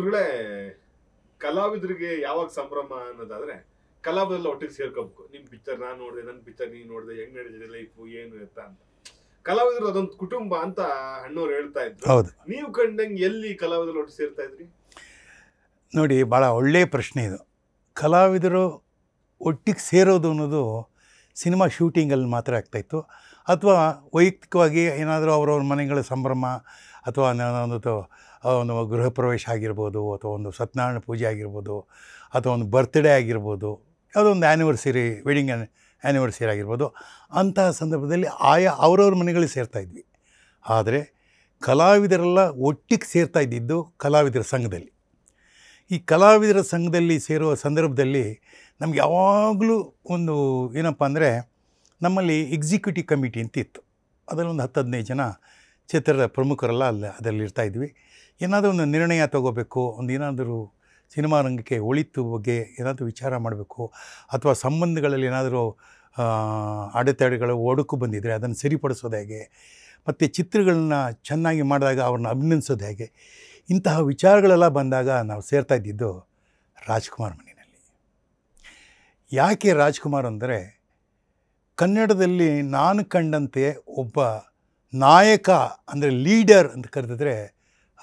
ಗುರುಗಳೇ ಕಲಾವಿದರಿಗೆ ಯಾವಾಗ ಸಂಭ್ರಮ ಅನ್ನೋದಾದ್ರೆ ಕಲಾವಿದೆಲ್ಲ ಒಟ್ಟಿಗೆ ಸೇರ್ಕೋಬೇಕು ನಿಮ್ ಪಿಕ್ಚರ್ ನಾನು ನೋಡಿದೆ ನನ್ನ ಪಿಕ್ಚರ್ ನೀ ನೋಡಿದೆ ಹೆಂಗ್ ನಡೆದಿದೆ ಲೈಫು ಏನು ಇತ್ತ ಅಂತ ಕಲಾವಿದರು ಅದೊಂದು ಕುಟುಂಬ ಅಂತ ಅಣ್ಣವ್ರು ಹೇಳ್ತಾ ಇದ್ರು ನೀವು ಕಂಡಂಗೆ ಎಲ್ಲಿ ಕಲಾವಿದರು ಒಟ್ಟಿಗೆ ಸೇರ್ತಾ ಇದ್ರಿ ನೋಡಿ ಭಾಳ ಒಳ್ಳೆಯ ಪ್ರಶ್ನೆ ಇದು ಕಲಾವಿದರು ಒಟ್ಟಿಗೆ ಸೇರೋದು ಅನ್ನೋದು ಸಿನಿಮಾ ಶೂಟಿಂಗಲ್ಲಿ ಮಾತ್ರ ಆಗ್ತಾಯಿತ್ತು ಅಥವಾ ವೈಯಕ್ತಿಕವಾಗಿ ಏನಾದರೂ ಅವರವ್ರ ಮನೆಗಳ ಸಂಭ್ರಮ ಅಥವಾ ಒಂದು ಒಂದು ಗೃಹ ಪ್ರವೇಶ ಆಗಿರ್ಬೋದು ಅಥವಾ ಒಂದು ಸತ್ಯನಾರಾಯಣ ಪೂಜೆ ಆಗಿರ್ಬೋದು ಅಥವಾ ಒಂದು ಬರ್ತ್ಡೇ ಆಗಿರ್ಬೋದು ಯಾವುದೋ ಒಂದು ಆ್ಯನಿವರ್ಸರಿ ವೆಡ್ಡಿಂಗ್ ಆ್ಯನಿವರ್ಸರಿ ಆಗಿರ್ಬೋದು ಅಂತಹ ಸಂದರ್ಭದಲ್ಲಿ ಆಯಾ ಅವರವ್ರ ಮನೆಗಳಿಗೆ ಸೇರ್ತಾಯಿದ್ವಿ ಆದರೆ ಕಲಾವಿದರೆಲ್ಲ ಒಟ್ಟಿಗೆ ಸೇರ್ತಾ ಇದ್ದಿದ್ದು ಕಲಾವಿದರ ಸಂಘದಲ್ಲಿ ಈ ಕಲಾವಿದರ ಸಂಘದಲ್ಲಿ ಸೇರುವ ಸಂದರ್ಭದಲ್ಲಿ ನಮ್ಗೆ ಯಾವಾಗಲೂ ಒಂದು ಏನಪ್ಪ ಅಂದರೆ ನಮ್ಮಲ್ಲಿ ಎಕ್ಸಿಕ್ಯೂಟಿವ್ ಕಮಿಟಿ ಅಂತ ಇತ್ತು ಒಂದು ಹತ್ತು ಹದಿನೈದು ಜನ ಚಿತ್ರದ ಪ್ರಮುಖರೆಲ್ಲ ಅಲ್ಲಿ ಅದರಲ್ಲಿ ಇರ್ತಾ ಇದ್ವಿ ಏನಾದರೂ ಒಂದು ನಿರ್ಣಯ ತಗೋಬೇಕು ಒಂದು ಏನಾದರೂ ಸಿನಿಮಾ ರಂಗಕ್ಕೆ ಒಳಿತು ಬಗ್ಗೆ ಏನಾದರೂ ವಿಚಾರ ಮಾಡಬೇಕು ಅಥವಾ ಸಂಬಂಧಗಳಲ್ಲಿ ಏನಾದರೂ ಅಡೆತಡೆಗಳು ಒಡಕು ಬಂದಿದ್ದರೆ ಅದನ್ನು ಸರಿಪಡಿಸೋದು ಹೇಗೆ ಮತ್ತು ಚಿತ್ರಗಳನ್ನ ಚೆನ್ನಾಗಿ ಮಾಡಿದಾಗ ಅವ್ರನ್ನ ಅಭಿನಂದಿಸೋದು ಹೇಗೆ ಇಂತಹ ವಿಚಾರಗಳೆಲ್ಲ ಬಂದಾಗ ನಾವು ಸೇರ್ತಾ ಇದ್ದಿದ್ದು ರಾಜ್ಕುಮಾರ್ ಮನೆಯಲ್ಲಿ ಯಾಕೆ ರಾಜ್ಕುಮಾರ್ ಅಂದರೆ ಕನ್ನಡದಲ್ಲಿ ನಾನು ಕಂಡಂತೆ ಒಬ್ಬ ನಾಯಕ ಅಂದರೆ ಲೀಡರ್ ಅಂತ ಕರೆದಿದ್ರೆ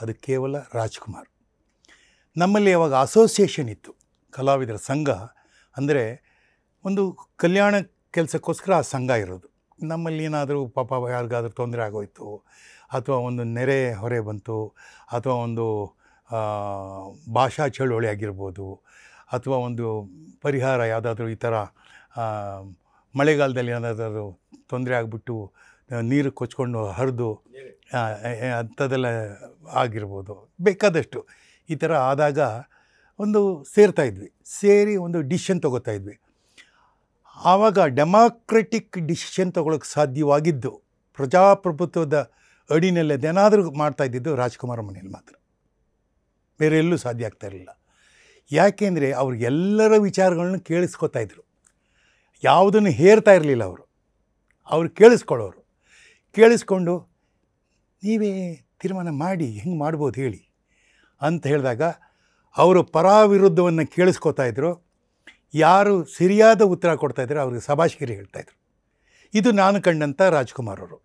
ಅದು ಕೇವಲ ರಾಜ್ಕುಮಾರ್ ನಮ್ಮಲ್ಲಿ ಯಾವಾಗ ಅಸೋಸಿಯೇಷನ್ ಇತ್ತು ಕಲಾವಿದರ ಸಂಘ ಅಂದರೆ ಒಂದು ಕಲ್ಯಾಣ ಕೆಲಸಕ್ಕೋಸ್ಕರ ಆ ಸಂಘ ಇರೋದು ನಮ್ಮಲ್ಲಿ ಏನಾದರೂ ಪಾಪ ಯಾರಿಗಾದರೂ ತೊಂದರೆ ಆಗೋಯಿತು ಅಥವಾ ಒಂದು ನೆರೆ ಹೊರೆ ಬಂತು ಅಥವಾ ಒಂದು ಭಾಷಾ ಚಳುವಳಿ ಆಗಿರ್ಬೋದು ಅಥವಾ ಒಂದು ಪರಿಹಾರ ಯಾವುದಾದ್ರೂ ಈ ಥರ ಮಳೆಗಾಲದಲ್ಲಿ ಏನಾದರೂ ತೊಂದರೆ ಆಗಿಬಿಟ್ಟು ನೀರು ಕೊಚ್ಕೊಂಡು ಹರಿದು ಅಂಥದ್ದೆಲ್ಲ ಆಗಿರ್ಬೋದು ಬೇಕಾದಷ್ಟು ಈ ಥರ ಆದಾಗ ಒಂದು ಸೇರ್ತಾಯಿದ್ವಿ ಸೇರಿ ಒಂದು ಡಿಸಿಷನ್ ಇದ್ವಿ ಆವಾಗ ಡೆಮಾಕ್ರೆಟಿಕ್ ಡಿಸಿಷನ್ ತೊಗೊಳಕ್ಕೆ ಸಾಧ್ಯವಾಗಿದ್ದು ಪ್ರಜಾಪ್ರಭುತ್ವದ ಮಾಡ್ತಾ ಮಾಡ್ತಾಯಿದ್ದಿದ್ದು ರಾಜ್ಕುಮಾರ ಮನೆಯಲ್ಲಿ ಮಾತ್ರ ಬೇರೆ ಎಲ್ಲೂ ಸಾಧ್ಯ ಆಗ್ತಾ ಇರಲಿಲ್ಲ ಯಾಕೆಂದರೆ ಅವ್ರು ಎಲ್ಲರ ವಿಚಾರಗಳನ್ನು ಕೇಳಿಸ್ಕೊತಾ ಇದ್ದರು ಯಾವುದನ್ನು ಹೇರ್ತಾ ಇರಲಿಲ್ಲ ಅವರು ಅವ್ರು ಕೇಳಿಸ್ಕೊಳ್ಳೋರು ಕೇಳಿಸ್ಕೊಂಡು ನೀವೇ ತೀರ್ಮಾನ ಮಾಡಿ ಹೆಂಗೆ ಮಾಡ್ಬೋದು ಹೇಳಿ ಅಂತ ಹೇಳಿದಾಗ ಅವರು ಪರಾವಿರುದ್ಧವನ್ನು ಕೇಳಿಸ್ಕೊತಾ ಇದ್ದರು ಯಾರು ಸರಿಯಾದ ಉತ್ತರ ಕೊಡ್ತಾಯಿದ್ರು ಅವ್ರಿಗೆ ಸಭಾಷಿಗಿರಿ ಹೇಳ್ತಾಯಿದ್ರು ಇದು ನಾನು ಕಂಡಂಥ ರಾಜ್ಕುಮಾರ್ ಅವರು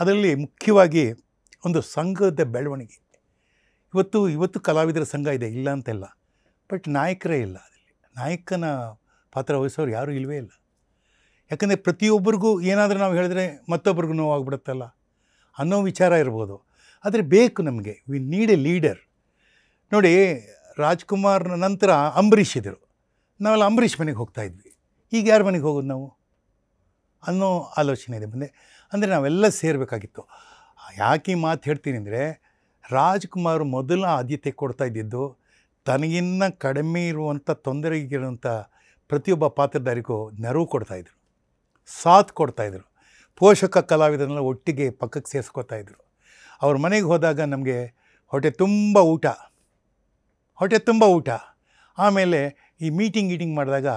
ಅದರಲ್ಲಿ ಮುಖ್ಯವಾಗಿ ಒಂದು ಸಂಘದ ಬೆಳವಣಿಗೆ ಇವತ್ತು ಇವತ್ತು ಕಲಾವಿದರ ಸಂಘ ಇದೆ ಇಲ್ಲ ಅಂತೆಲ್ಲ ಬಟ್ ನಾಯಕರೇ ಇಲ್ಲ ಅದರಲ್ಲಿ ನಾಯಕನ ಪಾತ್ರ ವಹಿಸೋರು ಯಾರೂ ಇಲ್ಲವೇ ಇಲ್ಲ ಯಾಕಂದರೆ ಪ್ರತಿಯೊಬ್ಬರಿಗೂ ಏನಾದರೂ ನಾವು ಹೇಳಿದ್ರೆ ಮತ್ತೊಬ್ರಿಗೂ ನೋವಾಗ್ಬಿಡುತ್ತಲ್ಲ ಅನ್ನೋ ವಿಚಾರ ಇರ್ಬೋದು ಆದರೆ ಬೇಕು ನಮಗೆ ವಿ ನೀಡ್ ಎ ಲೀಡರ್ ನೋಡಿ ರಾಜ್ಕುಮಾರ್ನ ನಂತರ ಅಂಬರೀಷ್ ಇದ್ದರು ನಾವೆಲ್ಲ ಅಂಬರೀಷ್ ಮನೆಗೆ ಹೋಗ್ತಾಯಿದ್ವಿ ಈಗ ಯಾರು ಮನೆಗೆ ಹೋಗೋದು ನಾವು ಅನ್ನೋ ಆಲೋಚನೆ ಇದೆ ಬಂದೆ ಅಂದರೆ ನಾವೆಲ್ಲ ಸೇರಬೇಕಾಗಿತ್ತು ಯಾಕೆ ಈ ಮಾತು ಹೇಳ್ತೀನಿ ಅಂದರೆ ರಾಜ್ಕುಮಾರ್ ಮೊದಲ ಆದ್ಯತೆ ಕೊಡ್ತಾ ಇದ್ದಿದ್ದು ತನಗಿನ್ನ ಕಡಿಮೆ ಇರುವಂಥ ತೊಂದರೆಗಿರುವಂಥ ಪ್ರತಿಯೊಬ್ಬ ಪಾತ್ರದಾರಿಗೂ ನೆರವು ಕೊಡ್ತಾಯಿದ್ರು ಸಾಥ್ ಕೊಡ್ತಾಯಿದ್ರು ಪೋಷಕ ಕಲಾವಿದರನ್ನೆಲ್ಲ ಒಟ್ಟಿಗೆ ಪಕ್ಕಕ್ಕೆ ಸೇರಿಸ್ಕೊತಾಯಿದ್ರು ಇದ್ದರು ಅವ್ರ ಮನೆಗೆ ಹೋದಾಗ ನಮಗೆ ಹೊಟ್ಟೆ ತುಂಬ ಊಟ ಹೊಟ್ಟೆ ತುಂಬ ಊಟ ಆಮೇಲೆ ಈ ಮೀಟಿಂಗ್ ಗೀಟಿಂಗ್ ಮಾಡಿದಾಗ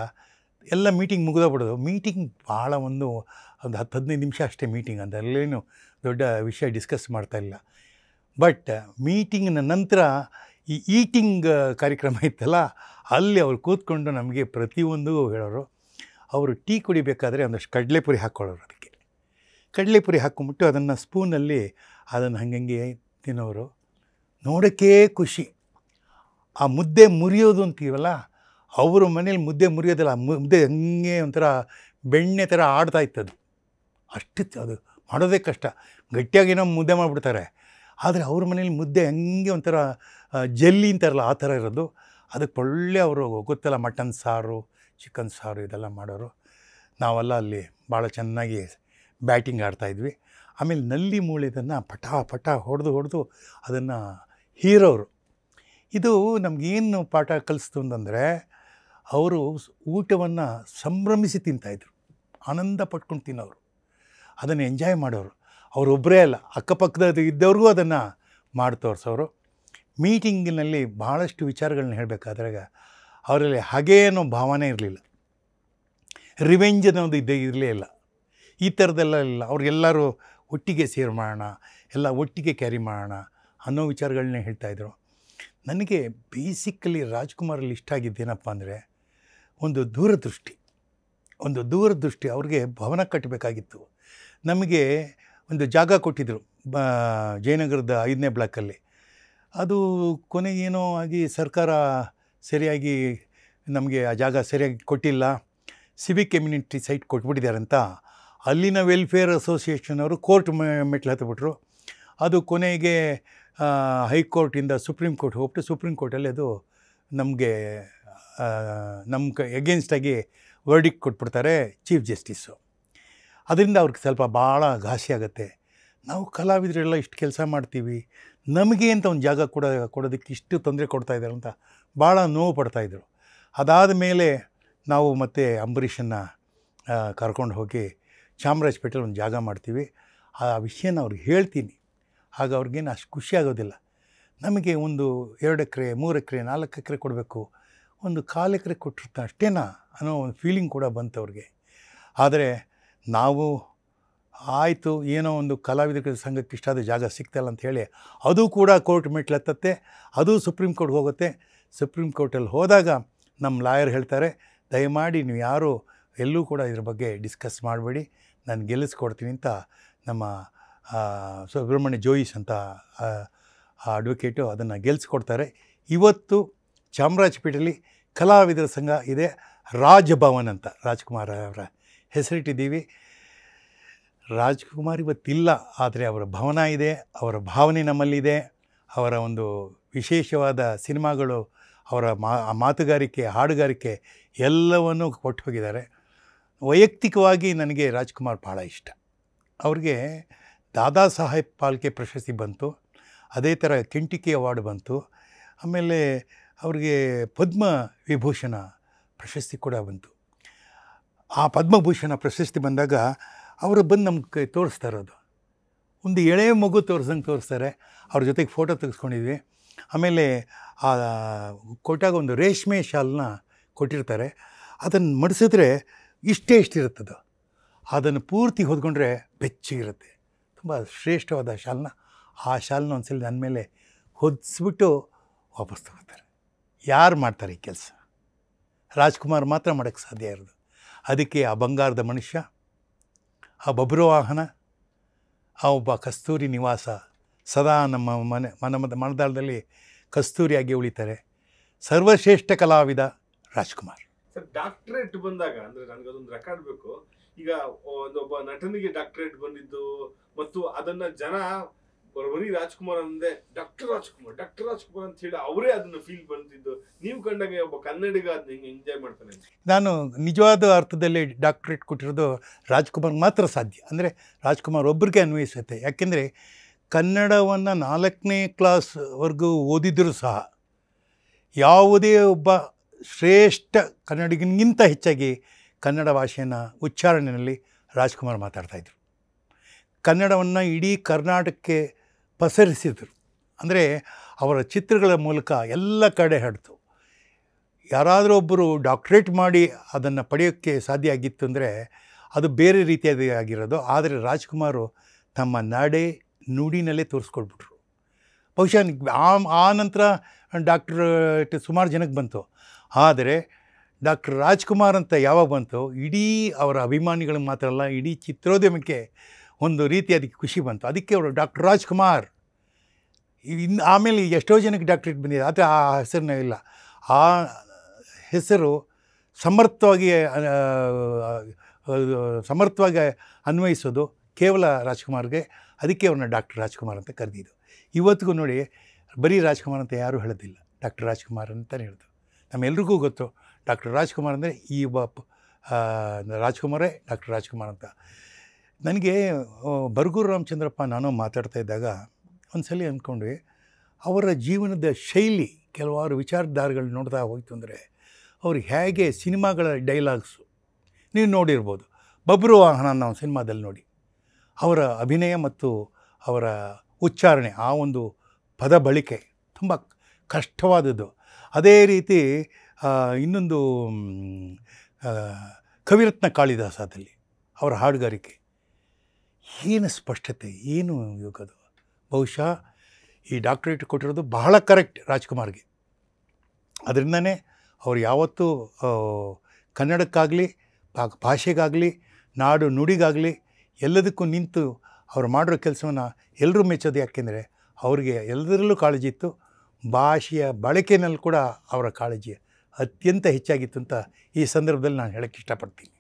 ಎಲ್ಲ ಮೀಟಿಂಗ್ ಮುಗಿದೋಗ್ಬಿಡೋದು ಮೀಟಿಂಗ್ ಭಾಳ ಒಂದು ಒಂದು ಹತ್ತು ಹದಿನೈದು ನಿಮಿಷ ಅಷ್ಟೇ ಮೀಟಿಂಗ್ ಅಂತ ಅಲ್ಲೇನು ದೊಡ್ಡ ವಿಷಯ ಡಿಸ್ಕಸ್ ಮಾಡ್ತಾ ಇಲ್ಲ ಬಟ್ ಮೀಟಿಂಗ್ನ ನಂತರ ಈ ಈಟಿಂಗ್ ಕಾರ್ಯಕ್ರಮ ಇತ್ತಲ್ಲ ಅಲ್ಲಿ ಅವ್ರು ಕೂತ್ಕೊಂಡು ನಮಗೆ ಪ್ರತಿಯೊಂದು ಹೇಳೋರು ಅವರು ಟೀ ಕುಡಿಬೇಕಾದ್ರೆ ಒಂದಷ್ಟು ಕಡಲೆಪುರಿ ಹಾಕ್ಕೊಳ್ಳೋರು ಅದಕ್ಕೆ ಕಡಲೆಪುರಿ ಹಾಕ್ಕೊಂಬಿಟ್ಟು ಅದನ್ನು ಸ್ಪೂನಲ್ಲಿ ಅದನ್ನು ಹಂಗಂಗೆ ತಿನ್ನೋರು ನೋಡೋಕ್ಕೇ ಖುಷಿ ಆ ಮುದ್ದೆ ಮುರಿಯೋದು ಅಂತೀವಲ್ಲ ಅವರ ಮನೇಲಿ ಮುದ್ದೆ ಮುರಿಯೋದಿಲ್ಲ ಮುದ್ದೆ ಹಂಗೆ ಒಂಥರ ಬೆಣ್ಣೆ ಥರ ಆಡ್ತಾ ಇತ್ತದು ಅಷ್ಟು ಅದು ಮಾಡೋದೇ ಕಷ್ಟ ಗಟ್ಟಿಯಾಗಿ ಗಟ್ಟಿಯಾಗೇನೋ ಮುದ್ದೆ ಮಾಡಿಬಿಡ್ತಾರೆ ಆದರೆ ಅವ್ರ ಮನೇಲಿ ಮುದ್ದೆ ಹಂಗೆ ಒಂಥರ ಜಲ್ಲಿ ಅಂತಾರಲ್ಲ ಆ ಥರ ಇರೋದು ಅದಕ್ಕೆ ಒಳ್ಳೆ ಅವರು ಗೊತ್ತಲ್ಲ ಮಟನ್ ಸಾರು ಚಿಕನ್ ಸಾರು ಇದೆಲ್ಲ ಮಾಡೋರು ನಾವೆಲ್ಲ ಅಲ್ಲಿ ಭಾಳ ಚೆನ್ನಾಗಿ ಬ್ಯಾಟಿಂಗ್ ಆಡ್ತಾಯಿದ್ವಿ ಆಮೇಲೆ ನಲ್ಲಿ ಮೂಳೆದನ್ನು ಪಟ ಪಟ ಹೊಡೆದು ಹೊಡೆದು ಅದನ್ನು ಹೀರೋರು ಇದು ನಮಗೇನು ಪಾಠ ಕಲಿಸ್ತು ಅಂತಂದರೆ ಅವರು ಊಟವನ್ನು ಸಂಭ್ರಮಿಸಿ ತಿಂತಾಯಿದ್ರು ಆನಂದ ಪಟ್ಕೊಂಡು ತಿನ್ನೋರು ಅದನ್ನು ಎಂಜಾಯ್ ಮಾಡೋರು ಅವರೊಬ್ಬರೇ ಅಲ್ಲ ಅಕ್ಕಪಕ್ಕದ ಇದ್ದವ್ರಿಗೂ ಅದನ್ನು ಮಾಡಿ ತೋರಿಸೋರು ಮೀಟಿಂಗಿನಲ್ಲಿ ಭಾಳಷ್ಟು ವಿಚಾರಗಳನ್ನ ಹೇಳಬೇಕಾದ್ರಾಗ ಅವರಲ್ಲಿ ಹಾಗೇ ಅನ್ನೋ ಭಾವನೆ ಇರಲಿಲ್ಲ ರಿವೆಂಜ್ ಅನ್ನೋದು ಇದ್ದೇ ಇರಲೇ ಇಲ್ಲ ಈ ಥರದ್ದೆಲ್ಲ ಇಲ್ಲ ಅವ್ರಿಗೆಲ್ಲರೂ ಒಟ್ಟಿಗೆ ಸೇರ್ ಮಾಡೋಣ ಎಲ್ಲ ಒಟ್ಟಿಗೆ ಕ್ಯಾರಿ ಮಾಡೋಣ ಅನ್ನೋ ವಿಚಾರಗಳನ್ನೇ ಹೇಳ್ತಾಯಿದ್ರು ನನಗೆ ಬೇಸಿಕಲಿ ರಾಜ್ಕುಮಾರಲ್ಲಿ ಇಷ್ಟ ಆಗಿದ್ದೇನಪ್ಪ ಅಂದರೆ ಒಂದು ದೂರದೃಷ್ಟಿ ಒಂದು ದೂರದೃಷ್ಟಿ ಅವ್ರಿಗೆ ಭವನ ಕಟ್ಟಬೇಕಾಗಿತ್ತು ನಮಗೆ ಒಂದು ಜಾಗ ಕೊಟ್ಟಿದ್ದರು ಬ ಜಯನಗರದ ಐದನೇ ಬ್ಲಾಕಲ್ಲಿ ಅದು ಕೊನೆಗೇನೋ ಆಗಿ ಸರ್ಕಾರ ಸರಿಯಾಗಿ ನಮಗೆ ಆ ಜಾಗ ಸರಿಯಾಗಿ ಕೊಟ್ಟಿಲ್ಲ ಸಿವಿಕ್ ಕಮ್ಯುನಿಟಿ ಸೈಟ್ ಕೊಟ್ಬಿಟ್ಟಿದ್ದಾರೆ ಅಂತ ಅಲ್ಲಿನ ವೆಲ್ಫೇರ್ ಅಸೋಸಿಯೇಷನ್ ಅವರು ಕೋರ್ಟ್ ಮೆಟ್ಲು ಹತ್ತಿಬಿಟ್ರು ಅದು ಕೊನೆಗೆ ಹೈಕೋರ್ಟಿಂದ ಸುಪ್ರೀಂ ಕೋರ್ಟ್ ಹೋಗ್ಬಿಟ್ಟು ಸುಪ್ರೀಂ ಕೋರ್ಟಲ್ಲಿ ಅದು ನಮಗೆ ನಮ್ಮ ಕ ಎಗೇನ್ಸ್ಟಾಗಿ ವರ್ಡಿಕ್ ಕೊಟ್ಬಿಡ್ತಾರೆ ಚೀಫ್ ಜಸ್ಟಿಸ್ಸು ಅದರಿಂದ ಅವ್ರಿಗೆ ಸ್ವಲ್ಪ ಭಾಳ ಘಾಸಿ ಆಗುತ್ತೆ ನಾವು ಕಲಾವಿದರೆಲ್ಲ ಇಷ್ಟು ಕೆಲಸ ಮಾಡ್ತೀವಿ ನಮಗೆ ಅಂತ ಒಂದು ಜಾಗ ಕೊಡ ಕೊಡೋದಕ್ಕೆ ಇಷ್ಟು ತೊಂದರೆ ಕೊಡ್ತಾಯಿದ್ದಾರೆ ಅಂತ ಭಾಳ ನೋವು ಪಡ್ತಾಯಿದ್ರು ಅದಾದ ಮೇಲೆ ನಾವು ಮತ್ತೆ ಅಂಬರೀಷನ್ನು ಕರ್ಕೊಂಡು ಹೋಗಿ ಚಾಮರಾಜಪೇಟೆಲಿ ಒಂದು ಜಾಗ ಮಾಡ್ತೀವಿ ಆ ವಿಷಯನ ಅವ್ರಿಗೆ ಹೇಳ್ತೀನಿ ಆಗ ಅವ್ರಿಗೇನು ಅಷ್ಟು ಖುಷಿ ಆಗೋದಿಲ್ಲ ನಮಗೆ ಒಂದು ಎರಡು ಎಕರೆ ಮೂರು ಎಕರೆ ನಾಲ್ಕು ಎಕರೆ ಕೊಡಬೇಕು ಒಂದು ಕಾಲು ಎಕರೆ ಕೊಟ್ಟಿರ್ತ ಅಷ್ಟೇನಾ ಅನ್ನೋ ಒಂದು ಫೀಲಿಂಗ್ ಕೂಡ ಬಂತು ಅವ್ರಿಗೆ ಆದರೆ ನಾವು ಆಯಿತು ಏನೋ ಒಂದು ಕಲಾವಿದ ಸಂಘಕ್ಕೆ ಇಷ್ಟಾದ ಜಾಗ ಸಿಗ್ತಲ್ಲ ಅಂತ ಹೇಳಿ ಅದು ಕೂಡ ಕೋರ್ಟ್ ಮೆಟ್ಲೆತ್ತತ್ತೆ ಅದು ಸುಪ್ರೀಂ ಕೋರ್ಟ್ ಹೋಗುತ್ತೆ ಸುಪ್ರೀಂ ಕೋರ್ಟಲ್ಲಿ ಹೋದಾಗ ನಮ್ಮ ಲಾಯರ್ ಹೇಳ್ತಾರೆ ದಯಮಾಡಿ ನೀವು ಯಾರು ಎಲ್ಲೂ ಕೂಡ ಇದ್ರ ಬಗ್ಗೆ ಡಿಸ್ಕಸ್ ಮಾಡಬೇಡಿ ನಾನು ಗೆಲ್ಲಿಸ್ಕೊಡ್ತೀನಿ ಅಂತ ನಮ್ಮ ಸುಬ್ರಹ್ಮಣ್ಯ ಜೋಯಿಸ್ ಅಂತ ಅಡ್ವೊಕೇಟು ಅದನ್ನು ಗೆಲ್ಲಿಸ್ಕೊಡ್ತಾರೆ ಇವತ್ತು ಚಾಮರಾಜಪೇಟೆಯಲ್ಲಿ ಕಲಾವಿದರ ಸಂಘ ಇದೆ ರಾಜಭವನ್ ಅಂತ ರಾಜ್ಕುಮಾರ್ ಅವರ ಹೆಸರಿಟ್ಟಿದ್ದೀವಿ ರಾಜ್ಕುಮಾರ್ ಇವತ್ತಿಲ್ಲ ಆದರೆ ಅವರ ಭವನ ಇದೆ ಅವರ ಭಾವನೆ ನಮ್ಮಲ್ಲಿದೆ ಅವರ ಒಂದು ವಿಶೇಷವಾದ ಸಿನಿಮಾಗಳು ಅವರ ಮಾ ಮಾತುಗಾರಿಕೆ ಹಾಡುಗಾರಿಕೆ ಎಲ್ಲವನ್ನೂ ಕೊಟ್ಟು ಹೋಗಿದ್ದಾರೆ ವೈಯಕ್ತಿಕವಾಗಿ ನನಗೆ ರಾಜ್ಕುಮಾರ್ ಭಾಳ ಇಷ್ಟ ಅವ್ರಿಗೆ ದಾದಾ ಸಾಹೇಬ್ ಪಾಲ್ಕೆ ಪ್ರಶಸ್ತಿ ಬಂತು ಅದೇ ಥರ ಕೆಂಟಿಕೆ ಅವಾರ್ಡ್ ಬಂತು ಆಮೇಲೆ ಅವ್ರಿಗೆ ಪದ್ಮ ವಿಭೂಷಣ ಪ್ರಶಸ್ತಿ ಕೂಡ ಬಂತು ಆ ಪದ್ಮಭೂಷಣ ಪ್ರಶಸ್ತಿ ಬಂದಾಗ ಅವರು ಬಂದು ನಮ್ಗೆ ತೋರಿಸ್ತಾ ಇರೋದು ಒಂದು ಎಳೆ ಮಗು ತೋರಿಸ್ದಂಗೆ ತೋರಿಸ್ತಾರೆ ಅವ್ರ ಜೊತೆಗೆ ಫೋಟೋ ತೆಗೆಸ್ಕೊಂಡಿದ್ವಿ ಆಮೇಲೆ ಆ ಕೊಟ್ಟಾಗ ಒಂದು ರೇಷ್ಮೆ ಶಾಲನ್ನ ಕೊಟ್ಟಿರ್ತಾರೆ ಅದನ್ನು ಮಡಿಸಿದ್ರೆ ಇಷ್ಟೇ ಇಷ್ಟಿರುತ್ತದು ಅದನ್ನು ಪೂರ್ತಿ ಹೊದ್ಕೊಂಡ್ರೆ ಬೆಚ್ಚಗಿರುತ್ತೆ ತುಂಬ ಶ್ರೇಷ್ಠವಾದ ಶಾಲ್ನ ಆ ಶಾಲ್ನ ಒಂದ್ಸಲ ನನ್ನ ಮೇಲೆ ಹೊದಿಸ್ಬಿಟ್ಟು ವಾಪಸ್ ತಗೋತಾರೆ ಯಾರು ಮಾಡ್ತಾರೆ ಈ ಕೆಲಸ ರಾಜ್ಕುಮಾರ್ ಮಾತ್ರ ಮಾಡೋಕ್ಕೆ ಸಾಧ್ಯ ಇರೋದು ಅದಕ್ಕೆ ಆ ಬಂಗಾರದ ಮನುಷ್ಯ ಆ ವಾಹನ ಆ ಒಬ್ಬ ಕಸ್ತೂರಿ ನಿವಾಸ ಸದಾ ನಮ್ಮ ಮನೆ ಮನ ಮನದಾಳದಲ್ಲಿ ಕಸ್ತೂರಿಯಾಗಿ ಉಳಿತಾರೆ ಸರ್ವಶ್ರೇಷ್ಠ ಕಲಾವಿದ ರಾಜ್ಕುಮಾರ್ ಸರ್ ಡಾಕ್ಟ್ರೇಟ್ ಬಂದಾಗ ಅಂದರೆ ಅದೊಂದು ರೆಕಾರ್ಡ್ ಬೇಕು ಈಗ ಒಂದೊಬ್ಬ ನಟನಿಗೆ ಡಾಕ್ಟ್ರೇಟ್ ಬಂದಿದ್ದು ಮತ್ತು ಅದನ್ನು ಜನ ಬರೀ ರಾಜ್ಕುಮಾರ್ ಅಂದೆ ಡಾಕ್ಟರ್ ರಾಜ್ಕುಮಾರ್ ಡಾಕ್ಟರ್ ರಾಜ್ಕುಮಾರ್ ಅಂತ ಹೇಳಿ ಅವರೇ ಅದನ್ನು ಫೀಲ್ ಬಂದಿದ್ದು ನೀವು ಕಂಡಾಗ ಒಬ್ಬ ಕನ್ನಡಿಗ ಅದನ್ನ ಹಿಂಗೆ ಎಂಜಾಯ್ ಮಾಡ್ತಾನೆ ನಾನು ನಿಜವಾದ ಅರ್ಥದಲ್ಲಿ ಡಾಕ್ಟ್ರೇಟ್ ಕೊಟ್ಟಿರೋದು ರಾಜ್ಕುಮಾರ್ ಮಾತ್ರ ಸಾಧ್ಯ ಅಂದರೆ ರಾಜ್ಕುಮಾರ್ ಒಬ್ಬರಿಗೆ ಅನ್ವಯಿಸುತ್ತೆ ಯಾಕೆಂದರೆ ಕನ್ನಡವನ್ನು ನಾಲ್ಕನೇ ಕ್ಲಾಸ್ವರೆಗೂ ಓದಿದರೂ ಸಹ ಯಾವುದೇ ಒಬ್ಬ ಶ್ರೇಷ್ಠ ಕನ್ನಡಿಗನಿಗಿಂತ ಹೆಚ್ಚಾಗಿ ಕನ್ನಡ ಭಾಷೆಯನ್ನ ಉಚ್ಚಾರಣೆಯಲ್ಲಿ ರಾಜ್ಕುಮಾರ್ ಮಾತಾಡ್ತಾಯಿದ್ರು ಕನ್ನಡವನ್ನು ಇಡೀ ಕರ್ನಾಟಕಕ್ಕೆ ಪಸರಿಸಿದರು ಅಂದರೆ ಅವರ ಚಿತ್ರಗಳ ಮೂಲಕ ಎಲ್ಲ ಕಡೆ ಹಡ್ತು ಯಾರಾದರೂ ಒಬ್ಬರು ಡಾಕ್ಟ್ರೇಟ್ ಮಾಡಿ ಅದನ್ನು ಪಡೆಯೋಕ್ಕೆ ಸಾಧ್ಯ ಆಗಿತ್ತು ಅಂದರೆ ಅದು ಬೇರೆ ರೀತಿಯಾಗಿ ಆಗಿರೋದು ಆದರೆ ರಾಜ್ಕುಮಾರು ತಮ್ಮ ನಡೆ ನುಡಿನಲ್ಲೇ ತೋರಿಸ್ಕೊಳ್ಬಿಟ್ರು ಬಹುಶಃ ಆ ಆ ನಂತರ ಡಾಕ್ಟ್ರ್ ಸುಮಾರು ಜನಕ್ಕೆ ಬಂತು ಆದರೆ ಡಾಕ್ಟರ್ ರಾಜ್ಕುಮಾರ್ ಅಂತ ಯಾವಾಗ ಬಂತು ಇಡೀ ಅವರ ಅಭಿಮಾನಿಗಳಿಗೆ ಮಾತ್ರ ಅಲ್ಲ ಇಡೀ ಚಿತ್ರೋದ್ಯಮಕ್ಕೆ ಒಂದು ರೀತಿ ಅದಕ್ಕೆ ಖುಷಿ ಬಂತು ಅದಕ್ಕೆ ಅವರು ಡಾಕ್ಟರ್ ರಾಜ್ಕುಮಾರ್ ಇನ್ನು ಆಮೇಲೆ ಎಷ್ಟೋ ಜನಕ್ಕೆ ಡಾಕ್ಟ್ರೇಟ್ ಬಂದಿದೆ ಆದರೆ ಆ ಹೆಸರನ್ನ ಇಲ್ಲ ಆ ಹೆಸರು ಸಮರ್ಥವಾಗಿ ಸಮರ್ಥವಾಗಿ ಅನ್ವಯಿಸೋದು ಕೇವಲ ರಾಜ್ಕುಮಾರ್ಗೆ ಅದಕ್ಕೆ ಅವ್ರನ್ನ ಡಾಕ್ಟರ್ ರಾಜ್ಕುಮಾರ್ ಅಂತ ಕರೆದಿದ್ದು ಇವತ್ತಿಗೂ ನೋಡಿ ಬರೀ ರಾಜ್ಕುಮಾರ್ ಅಂತ ಯಾರೂ ಹೇಳೋದಿಲ್ಲ ಡಾಕ್ಟರ್ ರಾಜ್ಕುಮಾರ್ ಅಂತಲೇ ಹೇಳಿದ್ರು ನಮ್ಮೆಲ್ರಿಗೂ ಗೊತ್ತು ಡಾಕ್ಟರ್ ರಾಜ್ಕುಮಾರ್ ಅಂದರೆ ಈ ಬಾಪ್ ರಾಜ್ಕುಮಾರೇ ಡಾಕ್ಟರ್ ರಾಜ್ಕುಮಾರ್ ಅಂತ ನನಗೆ ಬರಗೂರು ರಾಮಚಂದ್ರಪ್ಪ ನಾನು ಮಾತಾಡ್ತಾ ಇದ್ದಾಗ ಒಂದು ಸಲ ಅಂದ್ಕೊಂಡ್ವಿ ಅವರ ಜೀವನದ ಶೈಲಿ ಕೆಲವಾರು ವಿಚಾರಧಾರೆಗಳು ನೋಡ್ತಾ ಹೋಯ್ತು ಅಂದರೆ ಅವ್ರು ಹೇಗೆ ಸಿನಿಮಾಗಳ ಡೈಲಾಗ್ಸು ನೀವು ನೋಡಿರ್ಬೋದು ಬಬ್ರು ವಾಹನ ನಾವು ಸಿನಿಮಾದಲ್ಲಿ ನೋಡಿ ಅವರ ಅಭಿನಯ ಮತ್ತು ಅವರ ಉಚ್ಚಾರಣೆ ಆ ಒಂದು ಪದ ಬಳಿಕೆ ತುಂಬ ಕಷ್ಟವಾದದ್ದು ಅದೇ ರೀತಿ ಇನ್ನೊಂದು ಕವಿರತ್ನ ಕಾಳಿದಾಸದಲ್ಲಿ ಅವರ ಹಾಡುಗಾರಿಕೆ ಏನು ಸ್ಪಷ್ಟತೆ ಏನು ಯೋಗದು ಬಹುಶಃ ಈ ಡಾಕ್ಟ್ರೇಟ್ ಕೊಟ್ಟಿರೋದು ಬಹಳ ಕರೆಕ್ಟ್ ರಾಜ್ಕುಮಾರ್ಗೆ ಅದರಿಂದನೇ ಅವರು ಯಾವತ್ತೂ ಕನ್ನಡಕ್ಕಾಗಲಿ ಭಾಷೆಗಾಗಲಿ ನಾಡು ನುಡಿಗಾಗಲಿ ಎಲ್ಲದಕ್ಕೂ ನಿಂತು ಅವ್ರು ಮಾಡಿರೋ ಕೆಲಸವನ್ನು ಎಲ್ಲರೂ ಮೆಚ್ಚೋದು ಯಾಕೆಂದರೆ ಅವ್ರಿಗೆ ಎಲ್ಲದರಲ್ಲೂ ಕಾಳಜಿ ಇತ್ತು ಭಾಷೆಯ ಬಳಕೆಯಲ್ಲಿ ಕೂಡ ಅವರ ಕಾಳಜಿ ಅತ್ಯಂತ ಹೆಚ್ಚಾಗಿತ್ತು ಅಂತ ಈ ಸಂದರ್ಭದಲ್ಲಿ ನಾನು ಹೇಳೋಕ್ಕೆ ಇಷ್ಟಪಡ್ತೀನಿ